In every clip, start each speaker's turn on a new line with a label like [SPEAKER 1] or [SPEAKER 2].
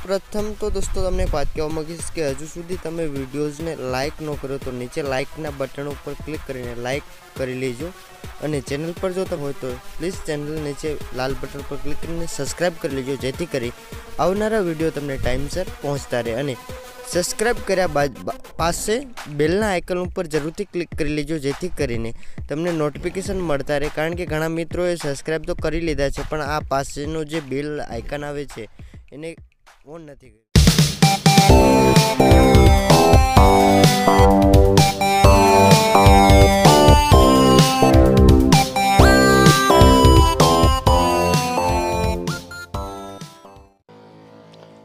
[SPEAKER 1] પ્રથમ તો દોસ્તો તમને વાત કહેવા માગીશ કે હજુ સુધી તમે વિડીયોઝને લાઇક ન કરો તો નીચે લાઇકના બટન ઉપર ક્લિક કરીને લાઇક કરી લેજો અને ચેનલ પર જો તમે હોય તો પ્લીઝ ચેનલ નીચે લાલ બટન પર ક્લિક કરીને સબસ્ક્રાઇબ કરી લેજો જેથી કરી આવનારા વિડીયો તમને ટાઈમસર પહોંચતા રહે અને સબસ્ક્રાઇબ કર્યા બાદ પાસે બેલના આઇકન ઉપર જરૂરથી ક્લિક કરી લેજો જેથી કરીને તમને નોટિફિકેશન મળતા રહે કારણ કે ઘણા મિત્રોએ સબસ્ક્રાઇબ તો કરી લીધા છે પણ આ પાસેનો જે બેલ આઇકન આવે છે એને ફોન નથી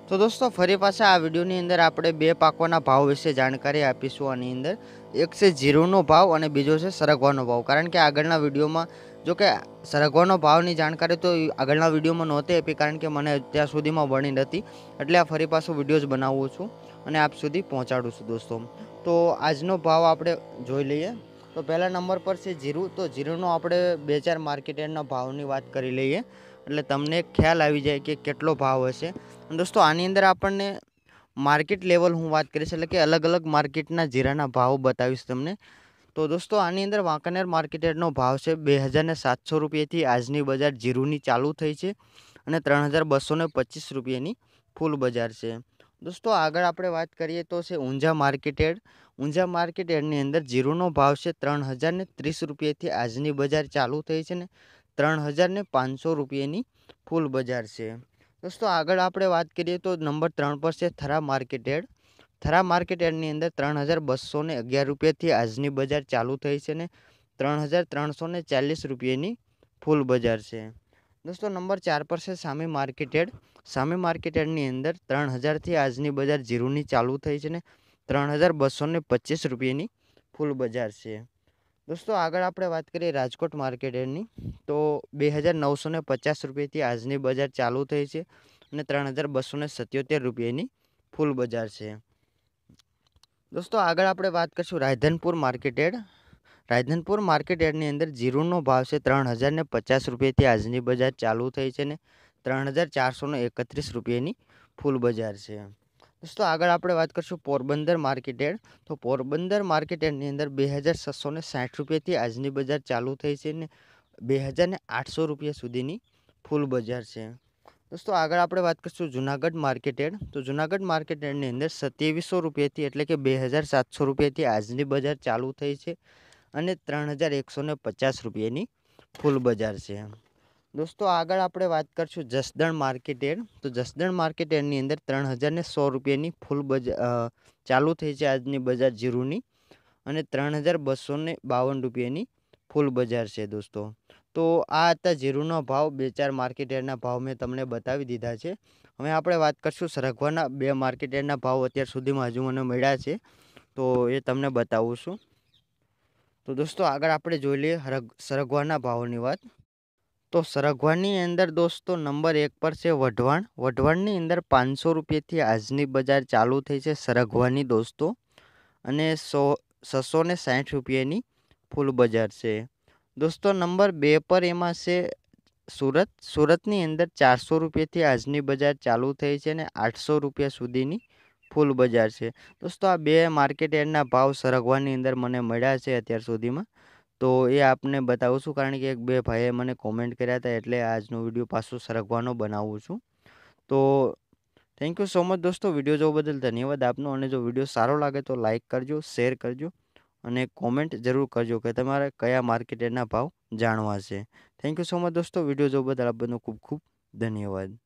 [SPEAKER 1] તો દોસ્તો ફરી પાછા આ વિડીયોની અંદર આપણે બે પાકોના ભાવ વિશે જાણકારી આપીશું આની અંદર એક છે ઝીરોનો ભાવ અને બીજો છે સરગવાનો ભાવ કારણ કે આગળના વિડીયોમાં જોકે સરગવાનો ભાવની જાણકારી તો આગળના વિડીયોમાં નહોતી આપી કારણ કે મને ત્યાં સુધીમાં બની નથી એટલે આ ફરી પાછું વિડીયો જ બનાવું છું અને આપ સુધી પહોંચાડું છું દોસ્તો તો આજનો ભાવ આપણે જોઈ લઈએ તો પહેલા નંબર પર છે જીરું તો જીરુંનો આપણે બે ચાર માર્કેટના ભાવની વાત કરી લઈએ એટલે તમને ખ્યાલ આવી જાય કે કેટલો ભાવ હશે દોસ્તો આની અંદર આપણને માર્કેટ લેવલ હું વાત કરીશ એટલે કે અલગ અલગ માર્કેટના જીરાના ભાવ બતાવીશ તમને તો દોસ્તો આની અંદર વાંકાનેર માર્કેટેડનો ભાવ છે બે હજારને સાતસો રૂપિયાથી આજની બજાર જીરુની ચાલુ થઈ છે અને ત્રણ હજાર બસોને પચીસ રૂપિયાની ફૂલ બજાર છે દોસ્તો આગળ આપણે વાત કરીએ તો છે ઊંઝા માર્કેટેડ ઊંઝા માર્કેટેડની અંદર જીરુનો ભાવ છે ત્રણ હજારને ત્રીસ રૂપિયાથી આજની બજાર ચાલુ થઈ છે ને ત્રણ હજારને પાંચસો રૂપિયાની ફૂલ બજાર છે દોસ્તો આગળ આપણે વાત કરીએ તો નંબર ત્રણ પર છે થરા માર્કેટેડ થરા માર્કેટ એડની અંદર ત્રણ હજાર બસો ને અગિયાર રૂપિયાથી આજની બજાર ચાલુ થઈ છે ને ત્રણ હજાર ત્રણસો ને ચાલીસ રૂપિયાની ફૂલ બજાર છે દોસ્તો નંબર ચાર પર છે સામે માર્કેટેડ સામે માર્કેટ યાર્ડની અંદર ત્રણ હજારથી આજની બજાર જીરુની ચાલુ થઈ છે ને ત્રણ હજાર બસો ને પચીસ રૂપિયાની ફૂલ બજાર છે દોસ્તો આગળ આપણે વાત કરીએ રાજકોટ માર્કેટ યાર્ડની તો બે હજાર નવસો ને પચાસ રૂપિયાથી આજની બજાર ચાલુ થઈ છે અને ત્રણ હજાર બસો ને સત્યોતેર રૂપિયાની ફૂલ બજાર છે દોસ્તો આગળ આપણે વાત કરીશું રાયધનપુર માર્કેટેડ રાયધનપુર માર્કેટ માર્કેટેડની અંદર જીરુનો ભાવ છે ત્રણ હજાર ને પચાસ રૂપિયાથી આજની બજાર ચાલુ થઈ છે ને ત્રણ હજાર ચારસોને એકત્રીસ રૂપિયાની ફૂલ બજાર છે દોસ્તો આગળ આપણે વાત કરીશું પોરબંદર માર્કેટેડ તો પોરબંદર માર્કેટ માર્કેટેડની અંદર બે હજાર છસો ને સાઠ રૂપિયાથી આજની બજાર ચાલુ થઈ છે ને બે હજારને આઠસો રૂપિયા સુધીની ફૂલ બજાર છે દોસ્તો આગળ આપણે વાત કરીશું જુનાગઢ માર્કેટેડ તો જુનાગઢ માર્કેટેડની અંદર સત્યાવીસો રૂપિયાથી એટલે કે બે હજાર સાતસો રૂપિયાથી આજની બજાર ચાલુ થઈ છે અને ત્રણ હજાર એકસો ને પચાસ રૂપિયાની ફૂલ બજાર છે દોસ્તો આગળ આપણે વાત કરીશું જસદણ માર્કેટેડ તો જસદણ માર્કેટેડની અંદર ત્રણ હજારને સો રૂપિયાની ફૂલ બજાર ચાલુ થઈ છે આજની બજાર જીરુની અને ત્રણ હજાર બસો બાવન રૂપિયાની ફૂલ બજાર છે દોસ્તો તો આ હતા જીરુનો ભાવ બે ચાર માર્કેટ ભાવ મેં તમને બતાવી દીધા છે હવે આપણે વાત કરીશું સરગવાના બે માર્કેટ ભાવ અત્યાર સુધીમાં હજુ મને મળ્યા છે તો એ તમને બતાવું છું તો દોસ્તો આગળ આપણે જોઈ લઈએ સરગવાના ભાવોની વાત તો સરગવાની અંદર દોસ્તો નંબર એક પર છે વઢવાણ વઢવાણની અંદર પાંચસો રૂપિયાથી આજની બજાર ચાલુ થઈ છે સરગવાની દોસ્તો અને સો છસો ને સાઠ રૂપિયાની ફૂલ બજાર છે દોસ્તો નંબર બે પર એમાં છે સુરત સુરતની અંદર ચારસો રૂપિયાથી આજની બજાર ચાલુ થઈ છે અને આઠસો રૂપિયા સુધીની ફૂલ બજાર છે દોસ્તો આ બે માર્કેટ યાર્ડના ભાવ સરગવાની અંદર મને મળ્યા છે અત્યાર સુધીમાં તો એ આપને બતાવું છું કારણ કે એક બે ભાઈએ મને કોમેન્ટ કર્યા હતા એટલે આજનો વિડીયો પાછો સરગવાનો બનાવું છું તો થેન્ક યુ સો મચ દોસ્તો વિડીયો જોવા બદલ ધન્યવાદ આપનો અને જો વિડીયો સારો લાગે તો લાઇક કરજો શેર કરજો અને કોમેન્ટ જરૂર કરજો કે તમારે કયા માર્કેટ ભાવ જાણવા છે થેન્ક યુ સો મચ દોસ્તો વિડીયો જોવા બદલ આપનો ખૂબ ખૂબ ધન્યવાદ